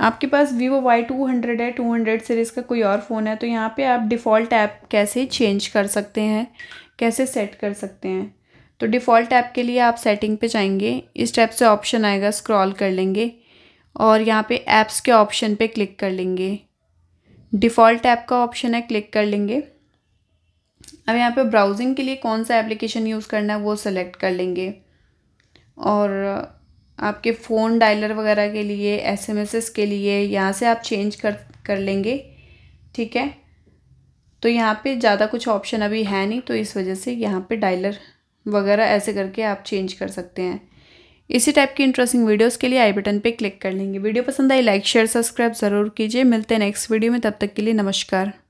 आपके पास Vivo Y two hundred है टू हंड्रेड सीरीज़ का कोई और फ़ोन है तो यहाँ पे आप डिफ़ॉल्ट ऐप कैसे चेंज कर सकते हैं कैसे सेट कर सकते हैं तो डिफ़ॉल्ट ऐप के लिए आप सेटिंग पे जाएंगे इस टाइप से ऑप्शन आएगा स्क्रॉल कर लेंगे और यहाँ पे ऐप्स के ऑप्शन पे क्लिक कर लेंगे डिफ़ॉल्ट ऐप का ऑप्शन है क्लिक कर लेंगे अब यहाँ पे ब्राउजिंग के लिए कौन सा एप्लीकेशन यूज़ करना है वो सेलेक्ट कर लेंगे और आपके फ़ोन डायलर वगैरह के लिए एस के लिए यहाँ से आप चेंज कर कर लेंगे ठीक है तो यहाँ पे ज़्यादा कुछ ऑप्शन अभी है नहीं तो इस वजह से यहाँ पे डायलर वगैरह ऐसे करके आप चेंज कर सकते हैं इसी टाइप की इंटरेस्टिंग वीडियोस के लिए आई बटन पे क्लिक कर लेंगे वीडियो पसंद आई लाइक शेयर सब्सक्राइब ज़रूर कीजिए मिलते हैं नेक्स्ट वीडियो में तब तक के लिए नमस्कार